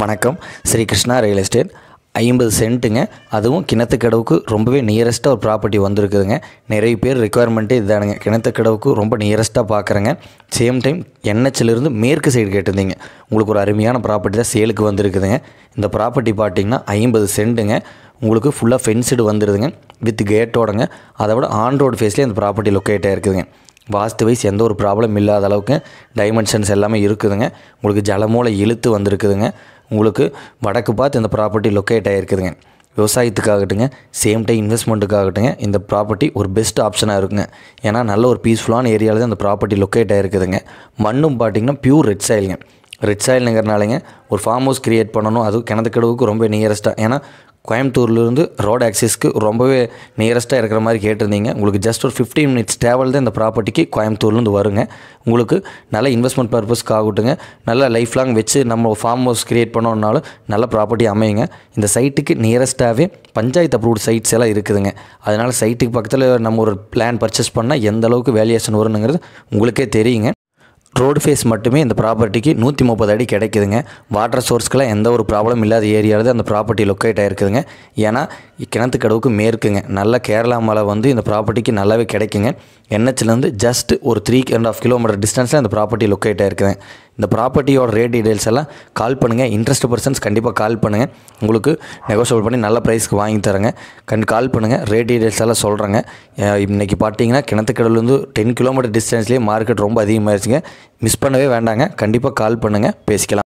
வணக்கம் Sri Krishna real estate ஐம்பது சென்ட்டுங்க அதுவும் கிணத்துக்கடவுக்கு ரொம்பவே நியரஸ்ட்டாக ஒரு ப்ராப்பர்ட்டி வந்திருக்குதுங்க நிறைய பேர் ரெக்குவயர்மெண்ட்டே இதானுங்க கிணத்துக்கடவுக்கு ரொம்ப நியரஸ்ட்டாக பார்க்குறேங்க சேம் டைம் என்ஹெச்சிலிருந்து மேற்கு சைடு கேட்டிருந்தீங்க உங்களுக்கு ஒரு அருமையான ப்ராப்பர்ட்டி தான் சேலுக்கு வந்திருக்குதுங்க இந்த ப்ராப்பர்ட்டி பார்த்திங்கன்னா ஐம்பது சென்ட்டுங்க உங்களுக்கு ஃபுல்லாக ஃபென்சிடு வந்துடுதுங்க வித் கேட்டோடங்க அதை விட ஆன் ரோடு ஃபேஸ்லேயே அந்த ப்ராப்பர்ட்டி லொக்கேட்டாக இருக்குதுங்க வாஸ்து வைஸ் எந்த ஒரு ப்ராப்ளம் இல்லாத அளவுக்கு டைமென்ஷன்ஸ் எல்லாமே இருக்குதுங்க உங்களுக்கு ஜலமூல இழுத்து வந்திருக்குதுங்க உங்களுக்கு வடக்கு பார்த்து இந்த ப்ராப்பர்ட்டி லொக்கேட் ஆகிருக்குதுங்க விவசாயத்துக்காகட்டுங்க சேம் டைம் இன்வெஸ்ட்மெண்ட்டுக்காகட்டுங்க இந்த ப்ராப்பர்ட்டி ஒரு பெஸ்ட் ஆப்ஷனாக இருக்குங்க ஏன்னா நல்ல ஒரு பீஸ்ஃபுல்லான ஏரியாவில் தான் இந்த ப்ராப்பர்ட்டி லொக்கேட் ஆகிருக்குதுங்க மண்ணும் பார்த்திங்கன்னா பியூர் ரெட் சாயிலுங்க ரெட் சாயில்ங்கிறனாலங்க ஒரு ஃபார்ம் ஹவுஸ் க்ரியேட் பண்ணணும் அதுவும் கிணத்துக்கடவுக்கு ரொம்ப நியரஸ்ட்டாக ஏன்னா கோயம்புத்தூர்லேருந்து ரோடு ஆக்சிஸ்க்கு ரொம்பவே நியரஸ்ட்டாக இருக்கிற மாதிரி கேட்டிருந்தீங்க உங்களுக்கு ஜஸ்ட் ஒரு ஃபிஃப்டீன் மினிட்ஸ் ட்ராவல் தான் இந்த ப்ராப்பர்ட்டிக்கு கோயம்புத்தூர்லேருந்து வருங்க உங்களுக்கு நல்ல இன்வெஸ்ட்மெண்ட் பர்பஸ்க்கு ஆகட்டுங்க நல்ல லைஃப் லாங் வச்சு நம்ம ஃபார்ம் ஹவுஸ் க்ரியேட் பண்ணோம்னாலும் நல்ல ப்ராப்பர்ட்டி அமையுங்க இந்த சைட்டுக்கு நியரஸ்ட்டாகவே பஞ்சாயத்து அப்ரூவ்ட் சைட்ஸ் எல்லாம் இருக்குதுங்க அதனால் சைட்டுக்கு பக்கத்தில் நம்ம ஒரு பிளான் பர்ச்சேஸ் பண்ணால் எந்த அளவுக்கு வேல்யூஷன் வருங்கிறது உங்களுக்கே தெரியுங்க ரோடு ஃபேஸ் மட்டுமே இந்த ப்ராப்பர்ட்டிக்கு நூற்றி முப்பது அடி கிடைக்குதுங்க வாட்டர் சோர்ஸ்க்கெலாம் எந்த ஒரு ப்ராப்ளம் இல்லாத ஏரியாவில் அந்த ப்ராப்பர்ட்டி லொக்கேட் ஆகிருக்குதுங்க ஏன்னா கிணத்துக்கடவுக்கு மேற்குங்க நல்ல கேரளா மலை வந்து இந்த ப்ராப்பர்ட்டிக்கு நல்லாவே கிடைக்குங்க என்ஹெச்லேருந்து ஜஸ்ட் ஒரு த்ரீ அண்ட் ஆஃப் கிலோமீட்டர் டிஸ்டன்ஸில் இந்த ப்ராப்பர்ட்டி லொக்கேட் ஆகிருக்குதுங்க இந்த ப்ராப்பர்ட்டியோட ரேட் டீடைல்ஸ் எல்லாம் கால் பண்ணுங்கள் இன்ட்ரெஸ்ட் பர்சன்ஸ் கண்டிப்பாக கால் பண்ணுங்கள் உங்களுக்கு நெகோஷியபிள் பண்ணி நல்ல ப்ரைஸ்க்கு வாங்கி தரேங்க கண் கால் பண்ணுங்கள் ரேட் டீடைல்ஸ் எல்லாம் சொல்கிறேங்க இன்றைக்கி பார்த்தீங்கன்னா கிணத்துக்கடலேருந்து டென் கிலோமீட்டர் டிஸ்டன்ஸ்லேயே மார்க்கெட் ரொம்ப அதிகமாகிடுச்சுங்க மிஸ் பண்ணவே வேண்டாங்க கண்டிப்பாக கால் பண்ணுங்கள் பேசிக்கலாம்